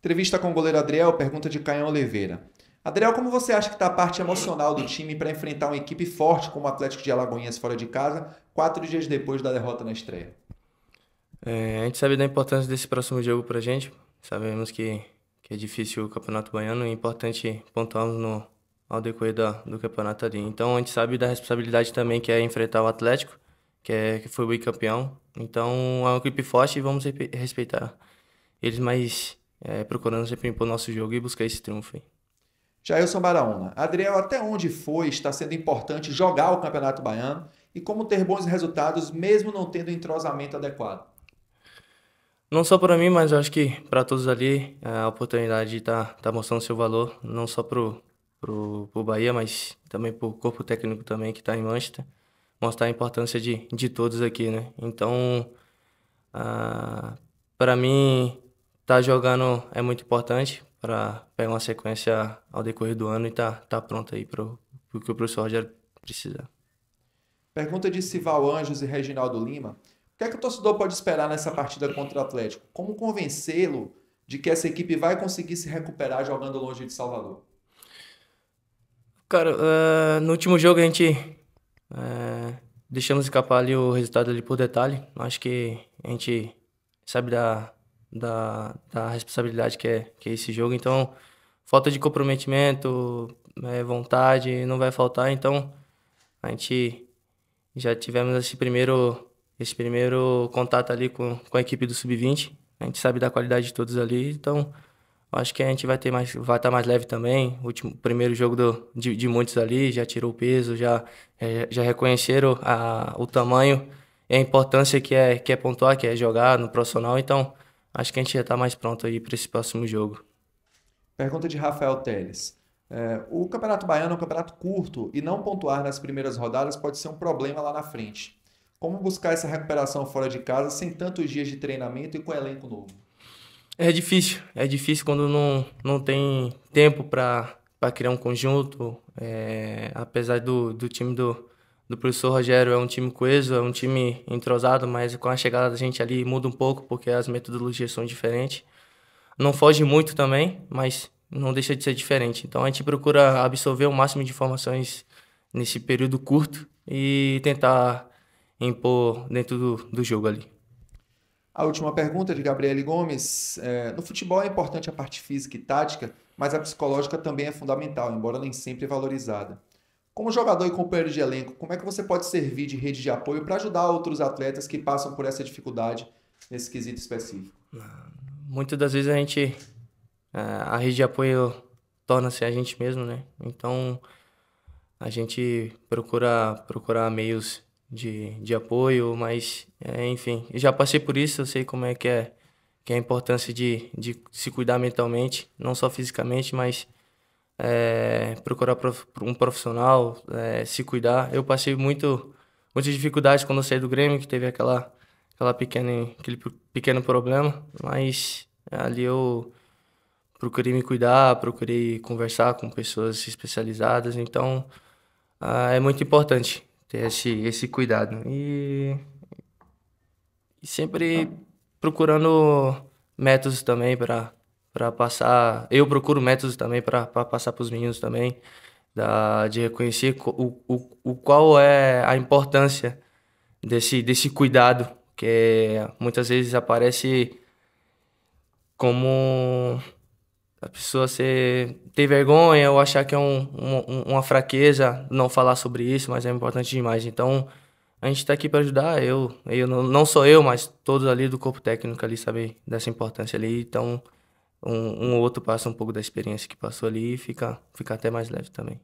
Entrevista com o goleiro Adriel, pergunta de Caio Oliveira. Adriel, como você acha que está a parte emocional do time para enfrentar uma equipe forte como o Atlético de Alagoinhas fora de casa, quatro dias depois da derrota na estreia? É, a gente sabe da importância desse próximo jogo para a gente. Sabemos que, que é difícil o Campeonato Baiano e é importante pontuarmos no, ao decorrer do campeonato ali. Então a gente sabe da responsabilidade também que é enfrentar o Atlético, que, é, que foi o bicampeão. Então é uma equipe forte e vamos respeitar eles, mas é, procurando sempre impor nosso jogo e buscar esse triunfo. Aí. Jailson Baraúna, Adriel, até onde foi está sendo importante jogar o Campeonato Baiano e como ter bons resultados mesmo não tendo entrosamento adequado? Não só para mim, mas eu acho que para todos ali, a oportunidade está tá mostrando seu valor, não só para o Bahia, mas também para o corpo técnico também que está em Manchester, mostrar a importância de, de todos aqui, né? Então, ah, para mim, estar tá jogando é muito importante para pegar uma sequência ao decorrer do ano e tá, tá pronto aí para o que o professor Rogério precisa. Pergunta de Sival Anjos e Reginaldo Lima. O que é que o torcedor pode esperar nessa partida contra o Atlético? Como convencê-lo de que essa equipe vai conseguir se recuperar jogando longe de Salvador? Cara, uh, no último jogo a gente uh, deixamos escapar ali o resultado ali por detalhe. Acho que a gente sabe da, da, da responsabilidade que é, que é esse jogo. Então, falta de comprometimento, é, vontade, não vai faltar. Então, a gente já tivemos esse primeiro, esse primeiro contato ali com, com a equipe do Sub-20. A gente sabe da qualidade de todos ali, então acho que a gente vai ter mais, vai estar tá mais leve também. O último, primeiro jogo do, de, de, muitos ali já tirou o peso, já, é, já, reconheceram a, o tamanho e a importância que é, que é pontuar, que é jogar no profissional. Então, acho que a gente já está mais pronto aí para esse próximo jogo. Pergunta de Rafael Teles. É, o Campeonato Baiano é um campeonato curto e não pontuar nas primeiras rodadas pode ser um problema lá na frente. Como buscar essa recuperação fora de casa sem tantos dias de treinamento e com elenco novo? É difícil, é difícil quando não, não tem tempo para criar um conjunto, é, apesar do, do time do, do professor Rogério é um time coeso, é um time entrosado, mas com a chegada da gente ali muda um pouco, porque as metodologias são diferentes. Não foge muito também, mas não deixa de ser diferente. Então a gente procura absorver o máximo de informações nesse período curto e tentar impor dentro do, do jogo ali. A última pergunta de Gabriele Gomes. É, no futebol é importante a parte física e tática, mas a psicológica também é fundamental, embora nem sempre valorizada. Como jogador e companheiro de elenco, como é que você pode servir de rede de apoio para ajudar outros atletas que passam por essa dificuldade nesse quesito específico? Ah, muitas das vezes a gente. Ah, a rede de apoio torna-se a gente mesmo, né? Então a gente procura procurar meios de, de apoio, mas é, enfim, eu já passei por isso, eu sei como é que é, que é a importância de, de se cuidar mentalmente, não só fisicamente, mas é, procurar um profissional, é, se cuidar. Eu passei muito, muitas dificuldades quando eu saí do Grêmio, que teve aquela, aquela pequena, aquele pequeno problema, mas ali eu procurei me cuidar, procurei conversar com pessoas especializadas, então ah, é muito importante ter esse, esse cuidado. E, e sempre procurando métodos também para para passar. Eu procuro métodos também para passar para os meninos também, da, de reconhecer o, o, o qual é a importância desse, desse cuidado, que muitas vezes aparece como a pessoa ser, ter vergonha ou achar que é um, um, uma fraqueza não falar sobre isso, mas é importante demais. Então, a gente está aqui para ajudar, eu, eu não sou eu, mas todos ali do corpo técnico ali sabem dessa importância ali. Então, um, um outro passa um pouco da experiência que passou ali e fica, fica até mais leve também.